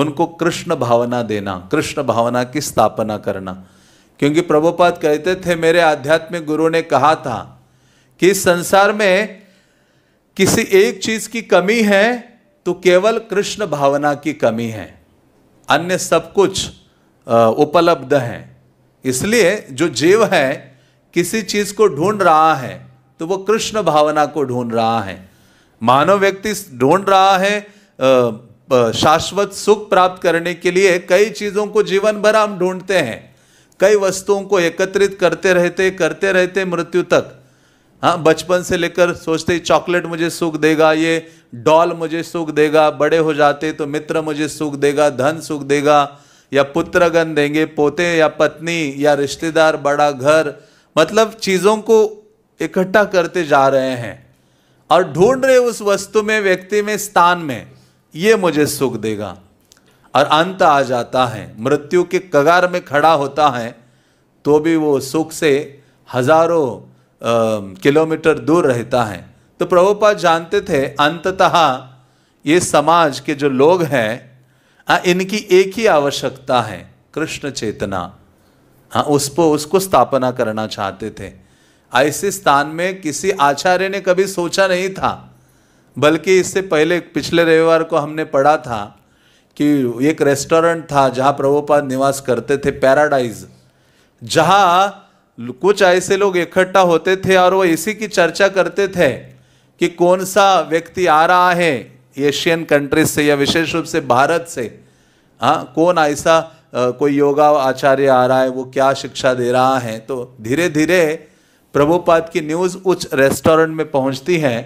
उनको कृष्ण भावना देना कृष्ण भावना की स्थापना करना क्योंकि प्रभुपाद कहते थे मेरे आध्यात्मिक गुरु ने कहा था कि इस संसार में किसी एक चीज की कमी है तो केवल कृष्ण भावना की कमी है अन्य सब कुछ उपलब्ध है इसलिए जो जीव है किसी चीज को ढूंढ रहा है तो वो कृष्ण भावना को ढूंढ रहा है मानव व्यक्ति ढूंढ रहा है शाश्वत सुख प्राप्त करने के लिए कई चीज़ों को जीवन भर हम ढूंढते हैं कई वस्तुओं को एकत्रित करते रहते करते रहते मृत्यु तक हाँ बचपन से लेकर सोचते ही चॉकलेट मुझे सुख देगा ये डॉल मुझे सुख देगा बड़े हो जाते तो मित्र मुझे सुख देगा धन सुख देगा या पुत्रगण देंगे पोते या पत्नी या रिश्तेदार बड़ा घर मतलब चीज़ों को इकट्ठा करते जा रहे हैं और ढूंढ रहे उस वस्तु में व्यक्ति में स्थान में ये मुझे सुख देगा और अंत आ जाता है मृत्यु के कगार में खड़ा होता है तो भी वो सुख से हजारों किलोमीटर दूर रहता है तो प्रभुपाद जानते थे अंततः ये समाज के जो लोग हैं इनकी एक ही आवश्यकता है कृष्ण चेतना हाँ उसको उसको स्थापना करना चाहते थे ऐसे स्थान में किसी आचार्य ने कभी सोचा नहीं था बल्कि इससे पहले पिछले रविवार को हमने पढ़ा था कि एक रेस्टोरेंट था जहाँ प्रभुपाद निवास करते थे पैराडाइज जहाँ कुछ ऐसे लोग इकट्ठा होते थे और वो इसी की चर्चा करते थे कि कौन सा व्यक्ति आ रहा है एशियन कंट्रीज से या विशेष रूप से भारत से हाँ कौन ऐसा कोई योगा आचार्य आ रहा है वो क्या शिक्षा दे रहा है तो धीरे धीरे प्रभुपाद की न्यूज़ उच्च रेस्टोरेंट में पहुंचती है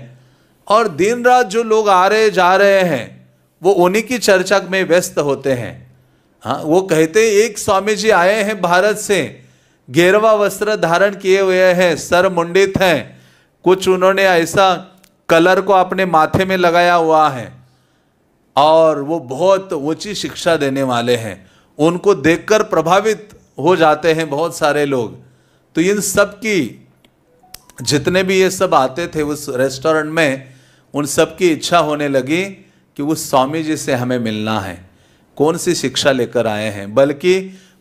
और दिन रात जो लोग आ रहे जा रहे हैं वो उन्हीं की चर्चा में व्यस्त होते हैं हाँ वो कहते एक स्वामी जी आए हैं भारत से गेरवा वस्त्र धारण किए हुए हैं सर मुंडित हैं कुछ उन्होंने ऐसा कलर को अपने माथे में लगाया हुआ है और वो बहुत ऊंची शिक्षा देने वाले हैं उनको देखकर प्रभावित हो जाते हैं बहुत सारे लोग तो इन सब की जितने भी ये सब आते थे उस रेस्टोरेंट में उन सब की इच्छा होने लगी कि उस स्वामी जी से हमें मिलना है कौन सी शिक्षा लेकर आए हैं बल्कि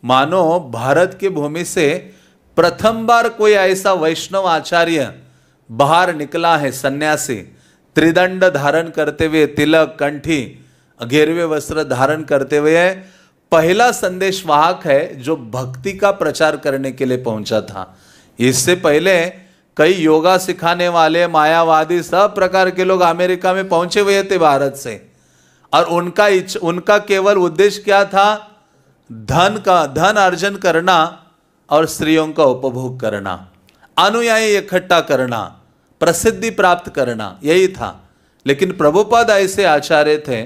मानो भारत की भूमि से प्रथम बार कोई ऐसा वैष्णव आचार्य बाहर निकला है सन्यासी त्रिदंड धारण करते हुए तिलक कंठी घेरवे वस्त्र धारण करते हुए पहला संदेश वाहक है जो भक्ति का प्रचार करने के लिए पहुंचा था इससे पहले कई योगा सिखाने वाले मायावादी सब प्रकार के लोग अमेरिका में पहुंचे हुए थे भारत से और उनका इच, उनका केवल उद्देश्य क्या था धन का धन अर्जन करना और स्त्रियों का उपभोग करना अनुयायी इकट्ठा करना प्रसिद्धि प्राप्त करना यही था लेकिन प्रभुपद ऐसे आचार्य थे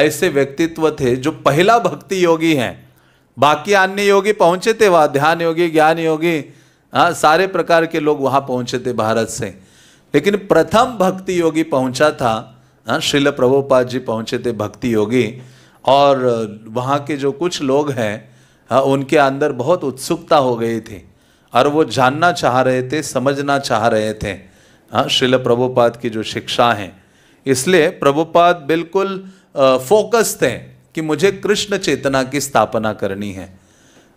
ऐसे व्यक्तित्व थे जो पहला भक्ति योगी हैं बाकी अन्य योगी पहुंचे थे वहाँ ध्यान योगी ज्ञान योगी हाँ सारे प्रकार के लोग वहाँ पहुंचे थे भारत से लेकिन प्रथम भक्ति योगी पहुंचा था हाँ शिल प्रभुपाद जी पहुंचे थे भक्ति योगी और वहाँ के जो कुछ लोग हैं हाँ, उनके अंदर बहुत उत्सुकता हो गई थी और वो जानना चाह रहे थे समझना चाह रहे थे हाँ शिल प्रभुपाद की जो शिक्षा है इसलिए प्रभुपाद बिल्कुल फोकस थे कि मुझे कृष्ण चेतना की स्थापना करनी है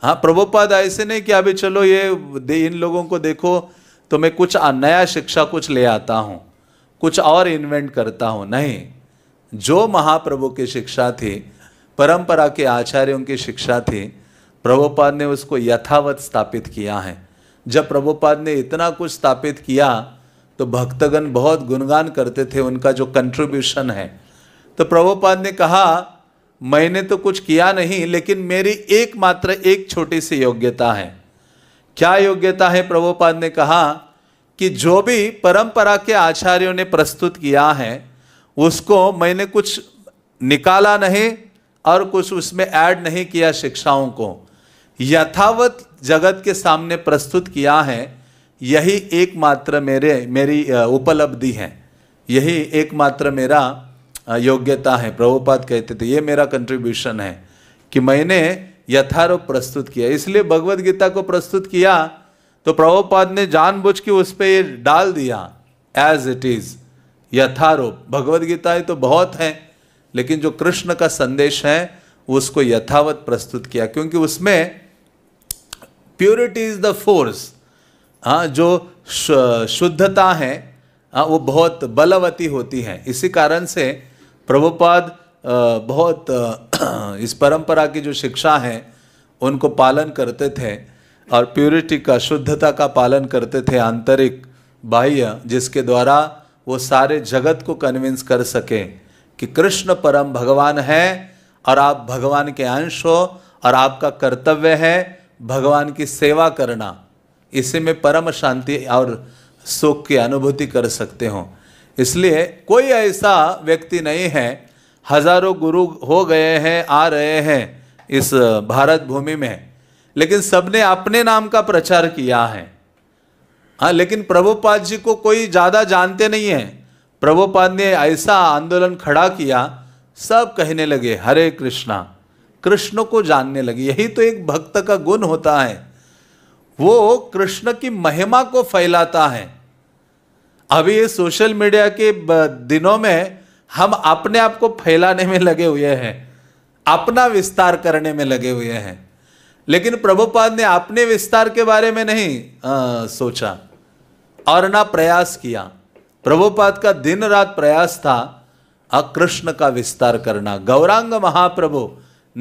हाँ प्रभुपाद ऐसे नहीं कि अभी चलो ये इन लोगों को देखो तो मैं कुछ नया शिक्षा कुछ ले आता हूँ कुछ और इन्वेंट करता हूँ नहीं जो महाप्रभु की शिक्षा थी परंपरा के आचार्यों की शिक्षा थी प्रभुपाद ने उसको यथावत स्थापित किया है जब प्रभुपाद ने इतना कुछ स्थापित किया तो भक्तगण बहुत गुणगान करते थे उनका जो कंट्रीब्यूशन है तो प्रभुपाद ने कहा मैंने तो कुछ किया नहीं लेकिन मेरी एकमात्र एक छोटी सी योग्यता है क्या योग्यता है प्रभुपाद ने कहा कि जो भी परंपरा के आचार्यों ने प्रस्तुत किया है उसको मैंने कुछ निकाला नहीं और कुछ उसमें ऐड नहीं किया शिक्षाओं को यथावत जगत के सामने प्रस्तुत किया है यही एकमात्र मेरे मेरी उपलब्धि है यही एकमात्र मेरा योग्यता है प्रभुपाद कहते थे ये मेरा कंट्रीब्यूशन है कि मैंने यथारूप प्रस्तुत किया इसलिए भगवत गीता को प्रस्तुत किया तो प्रभुपाद ने जानबूझ के उस पर ये डाल दिया एज इट इज़ यथारूप भगवदगीता तो बहुत है लेकिन जो कृष्ण का संदेश है उसको यथावत प्रस्तुत किया क्योंकि उसमें प्योरिटी इज़ द फोर्स हाँ जो शुद्धता है हाँ वो बहुत बलवती होती है इसी कारण से प्रभुपाद बहुत इस परंपरा की जो शिक्षा है उनको पालन करते थे और प्योरिटी का शुद्धता का पालन करते थे आंतरिक बाह्य जिसके द्वारा वो सारे जगत को कन्विंस कर सकें कि कृष्ण परम भगवान है और आप भगवान के अंश हो और आपका कर्तव्य है भगवान की सेवा करना इसी में परम शांति और सुख की अनुभूति कर सकते हो इसलिए कोई ऐसा व्यक्ति नहीं है हजारों गुरु हो गए हैं आ रहे हैं इस भारत भूमि में लेकिन सबने अपने नाम का प्रचार किया है हाँ लेकिन प्रभुपाद जी को कोई ज़्यादा जानते नहीं हैं प्रभुपाद ने ऐसा आंदोलन खड़ा किया सब कहने लगे हरे कृष्णा कृष्ण को जानने लगे यही तो एक भक्त का गुण होता है वो कृष्ण की महिमा को फैलाता है अभी ये सोशल मीडिया के दिनों में हम अपने आप को फैलाने में लगे हुए हैं अपना विस्तार करने में लगे हुए हैं लेकिन प्रभुपाद ने अपने विस्तार के बारे में नहीं आ, सोचा और ना प्रयास किया प्रभुपाद का दिन रात प्रयास था अकृष्ण का विस्तार करना गौरांग महाप्रभु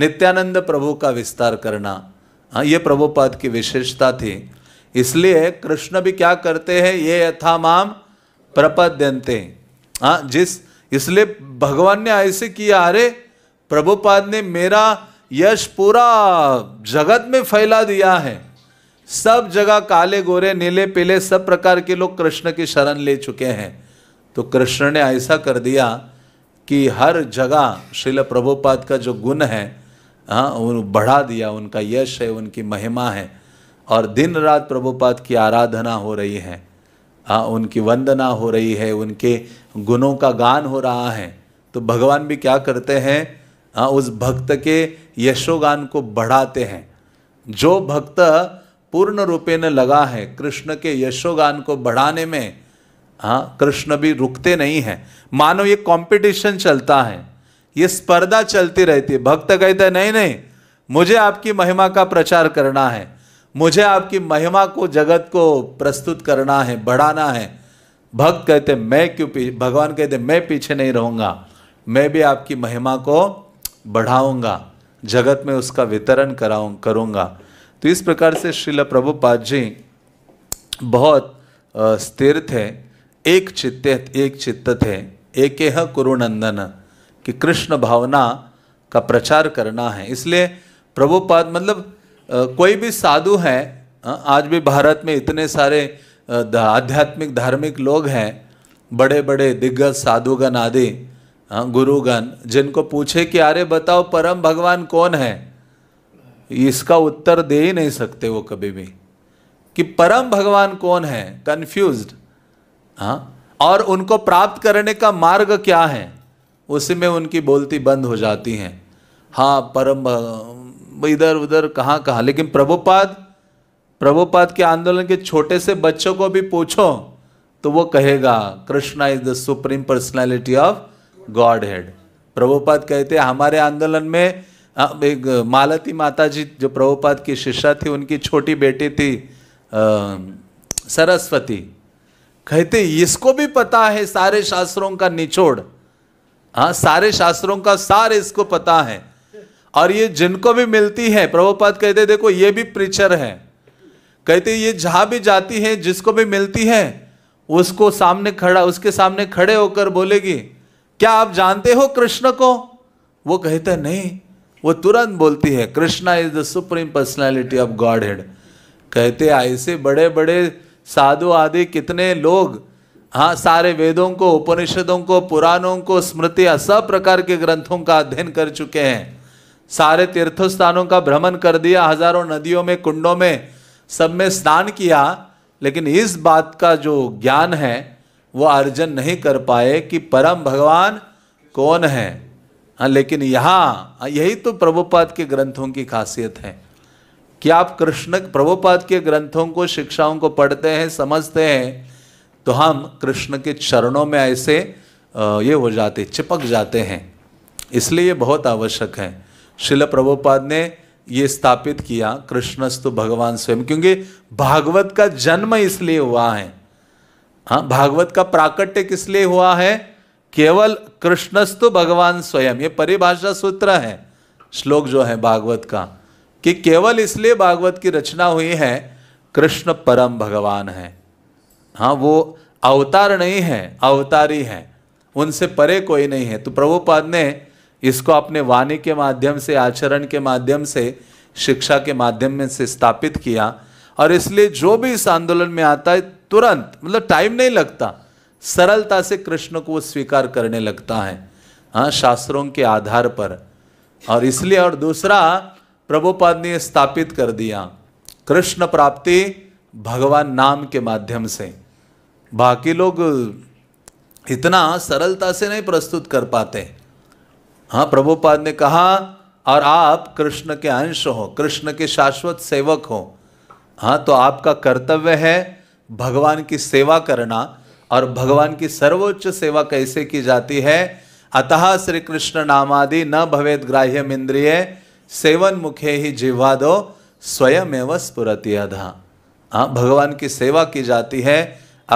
नित्यानंद प्रभु का विस्तार करना हाँ ये प्रभुपाद की विशेषता थी इसलिए कृष्ण भी क्या करते हैं ये यथा माम प्रपद्यंते हाँ जिस इसलिए भगवान ने ऐसे किया अरे प्रभुपाद ने मेरा यश पूरा जगत में फैला दिया है सब जगह काले गोरे नीले पीले सब प्रकार के लोग कृष्ण की शरण ले चुके हैं तो कृष्ण ने ऐसा कर दिया कि हर जगह श्रील प्रभुपाद का जो गुण है हाँ उन बढ़ा दिया उनका यश है उनकी महिमा है और दिन रात प्रभुपाद की आराधना हो रही है हाँ उनकी वंदना हो रही है उनके गुणों का गान हो रहा है तो भगवान भी क्या करते हैं हाँ उस भक्त के यशोगान को बढ़ाते हैं जो भक्त पूर्ण रूपेण लगा है कृष्ण के यशोगान को बढ़ाने में हाँ कृष्ण भी रुकते नहीं हैं मानो ये कंपटीशन चलता है ये स्पर्धा चलती रहती है भक्त कहते हैं नहीं नहीं मुझे आपकी महिमा का प्रचार करना है मुझे आपकी महिमा को जगत को प्रस्तुत करना है बढ़ाना है भक्त कहते मैं क्यों भगवान कहते मैं पीछे नहीं रहूँगा मैं भी आपकी महिमा को बढ़ाऊँगा जगत में उसका वितरण कराऊँ करूँगा तो इस प्रकार से श्रीला प्रभुपाद जी बहुत स्थिर थे एक चित्त एक चित्त थे एक कुरुनंदन कि कृष्ण भावना का प्रचार करना है इसलिए प्रभुपाद मतलब कोई भी साधु है आज भी भारत में इतने सारे आध्यात्मिक धार्मिक लोग हैं बड़े बड़े दिग्गज साधुगण आदि गुरुगण जिनको पूछे कि अरे बताओ परम भगवान कौन है इसका उत्तर दे ही नहीं सकते वो कभी भी कि परम भगवान कौन है कन्फ्यूज हाँ और उनको प्राप्त करने का मार्ग क्या है उसी में उनकी बोलती बंद हो जाती हैं हाँ परम इधर उधर कहाँ कहाँ लेकिन प्रभुपाद प्रभुपाद के आंदोलन के छोटे से बच्चों को भी पूछो तो वो कहेगा Krishna is the supreme personality of godhead Prabhupada कहते हैं हमारे आंदोलन में मालती माता जी जो प्रभुपाद की शिष्या थी उनकी छोटी बेटी थी सरस्वती कहते इसको भी पता है सारे शास्त्रों का निचोड़ हाँ सारे शास्त्रों का सार इसको पता है और ये जिनको भी मिलती है प्रभुपाद कहते देखो ये भी प्रिचर है कहते ये जहां भी जाती है जिसको भी मिलती है उसको सामने खड़ा उसके सामने खड़े होकर बोलेगी क्या आप जानते हो कृष्ण को वो कहते नहीं वो तुरंत बोलती है Krishna is the supreme personality of godhead कहते ऐसे बड़े बड़े साधु आदि कितने लोग हाँ सारे वेदों को उपनिषदों को पुराणों को स्मृतियाँ सब प्रकार के ग्रंथों का अध्ययन कर चुके हैं सारे तीर्थ स्थानों का भ्रमण कर दिया हजारों नदियों में कुंडों में सब में स्नान किया लेकिन इस बात का जो ज्ञान है वो अर्जन नहीं कर पाए कि परम भगवान कौन है हाँ लेकिन यहाँ हाँ, यही तो प्रभुपाद के ग्रंथों की खासियत है कि आप कृष्ण प्रभुपाद के ग्रंथों को शिक्षाओं को पढ़ते हैं समझते हैं तो हम कृष्ण के चरणों में ऐसे ये हो जाते चिपक जाते हैं इसलिए ये बहुत आवश्यक है शिल प्रभुपाद ने ये स्थापित किया कृष्णस्तु भगवान स्वयं क्योंकि भागवत का जन्म इसलिए हुआ है हाँ भागवत का प्राकट्य किस लिए हुआ है केवल कृष्णस्तु भगवान स्वयं ये परिभाषा सूत्र है श्लोक जो है भागवत का कि केवल इसलिए भागवत की रचना हुई है कृष्ण परम भगवान है हाँ वो अवतार नहीं है अवतारी है उनसे परे कोई नहीं है तो प्रभुपाद ने इसको अपने वाणी के माध्यम से आचरण के माध्यम से शिक्षा के माध्यम में से स्थापित किया और इसलिए जो भी इस आंदोलन में आता है तुरंत मतलब टाइम नहीं लगता सरलता से कृष्ण को वो स्वीकार करने लगता है हाँ शास्त्रों के आधार पर और इसलिए और दूसरा प्रभुपाद ने स्थापित कर दिया कृष्ण प्राप्ति भगवान नाम के माध्यम से बाकी लोग इतना सरलता से नहीं प्रस्तुत कर पाते हाँ प्रभुपाद ने कहा और आप कृष्ण के अंश हो कृष्ण के शाश्वत सेवक हो हाँ तो आपका कर्तव्य है भगवान की सेवा करना और भगवान की सर्वोच्च सेवा कैसे की जाती है अतः श्री कृष्ण नामादि न भवेद ग्राह्य इंद्रिय सेवन मुखे ही जिह्वादो स्वयं एवं स्फुरति अधा हाँ भगवान की सेवा की जाती है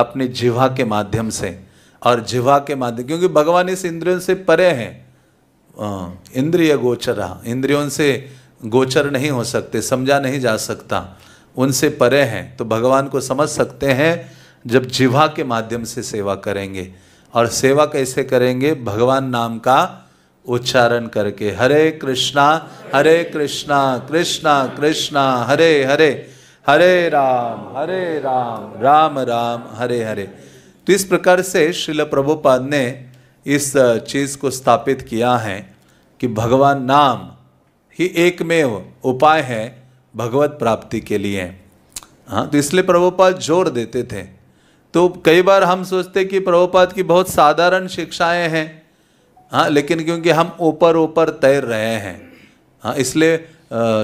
अपनी जिह्वा के माध्यम से और जिह्वा के माध्यम क्योंकि भगवान इस इंद्रियों से परे हैं इंद्रिय गोचर इंद्रियों से गोचर नहीं हो सकते समझा नहीं जा सकता उनसे परे हैं तो भगवान को समझ सकते हैं जब जिवा के माध्यम से सेवा करेंगे और सेवा कैसे करेंगे भगवान नाम का उच्चारण करके हरे कृष्णा हरे कृष्णा कृष्णा कृष्णा हरे हरे हरे राम हरे राम राम राम हरे हरे तो इस प्रकार से श्रील प्रभुपाद ने इस चीज़ को स्थापित किया है कि भगवान नाम ही एकमेव उपाय है भगवत प्राप्ति के लिए हाँ तो इसलिए प्रभुपाद जोर देते थे तो कई बार हम सोचते कि प्रभुपाद की बहुत साधारण शिक्षाएं हैं हाँ लेकिन क्योंकि हम ऊपर ऊपर तैर रहे हैं हाँ इसलिए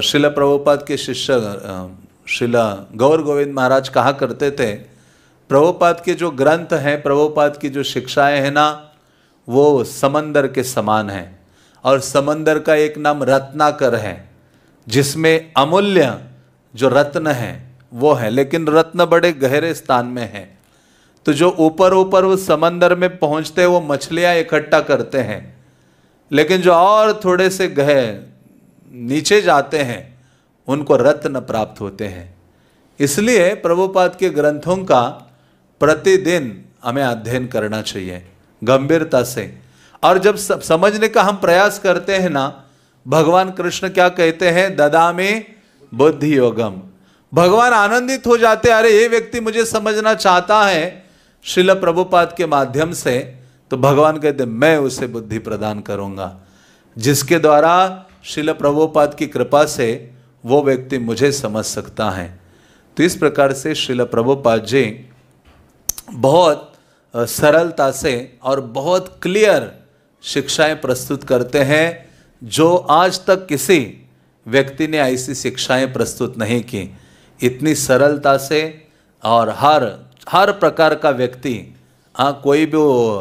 शिला प्रभुपाद के शिष्य शिला गौर गोविंद महाराज कहा करते थे प्रभुपाद के जो ग्रंथ हैं प्रभुपाद की जो शिक्षाएं हैं ना वो समंदर के समान हैं और समंदर का एक नाम रत्नाकर है जिसमें अमूल्य जो रत्न है वो है लेकिन रत्न बड़े गहरे स्थान में हैं तो जो ऊपर ऊपर वो समंदर में पहुंचते हैं वो मछलियां इकट्ठा करते हैं लेकिन जो और थोड़े से गह नीचे जाते हैं उनको रत्न प्राप्त होते हैं इसलिए प्रभुपाद के ग्रंथों का प्रतिदिन हमें अध्ययन करना चाहिए गंभीरता से और जब समझने का हम प्रयास करते हैं ना भगवान कृष्ण क्या कहते हैं ददा में बुद्धि योगम भगवान आनंदित हो जाते अरे ये व्यक्ति मुझे समझना चाहता है शिल प्रभुपाद के माध्यम से तो भगवान कहते मैं उसे बुद्धि प्रदान करूँगा जिसके द्वारा शिल प्रभुपाद की कृपा से वो व्यक्ति मुझे समझ सकता है तो इस प्रकार से शिल प्रभुपाद जी बहुत सरलता से और बहुत क्लियर शिक्षाएं प्रस्तुत करते हैं जो आज तक किसी व्यक्ति ने ऐसी शिक्षाएं प्रस्तुत नहीं की इतनी सरलता से और हर हर प्रकार का व्यक्ति हाँ कोई भी हो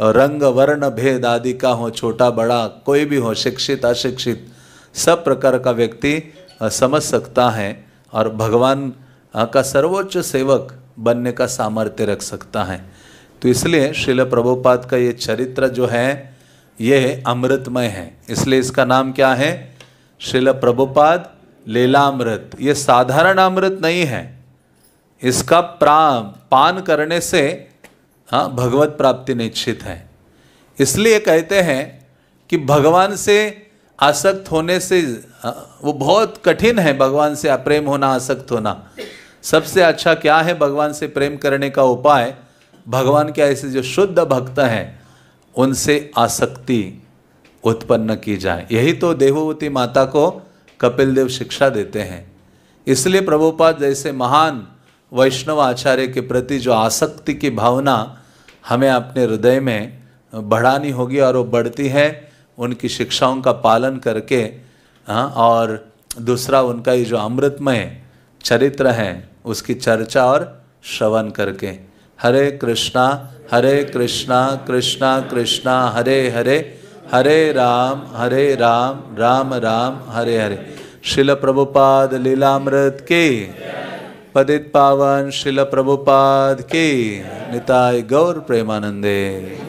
रंग वर्ण भेद आदि का हो छोटा बड़ा कोई भी हो शिक्षित अशिक्षित सब प्रकार का व्यक्ति समझ सकता है और भगवान का सर्वोच्च सेवक बनने का सामर्थ्य रख सकता है तो इसलिए शिल प्रभुपाद का ये चरित्र जो है ये अमृतमय है इसलिए इसका नाम क्या है शिल प्रभुपाद लीलामृत ये साधारण अमृत नहीं है इसका प्रा पान करने से हाँ भगवत प्राप्ति निश्चित है इसलिए कहते हैं कि भगवान से आसक्त होने से हाँ, वो बहुत कठिन है भगवान से प्रेम होना आसक्त होना सबसे अच्छा क्या है भगवान से प्रेम करने का उपाय भगवान के ऐसे जो शुद्ध भक्त हैं उनसे आसक्ति उत्पन्न की जाए यही तो देववती माता को कपिल देव शिक्षा देते हैं इसलिए प्रभुपाद जैसे महान वैष्णव आचार्य के प्रति जो आसक्ति की भावना हमें अपने हृदय में बढ़ानी होगी और वो बढ़ती है उनकी शिक्षाओं का पालन करके हाँ, और दूसरा उनका ये जो अमृतमय चरित्र है उसकी चर्चा और श्रवण करके हरे कृष्णा हरे कृष्णा कृष्णा कृष्णा हरे हरे हरे राम हरे राम राम राम हरे हरे शिल प्रभुपाद लीलामृत की पदित पावन शिल प्रभुपाद की निताय गौर प्रेमानंदे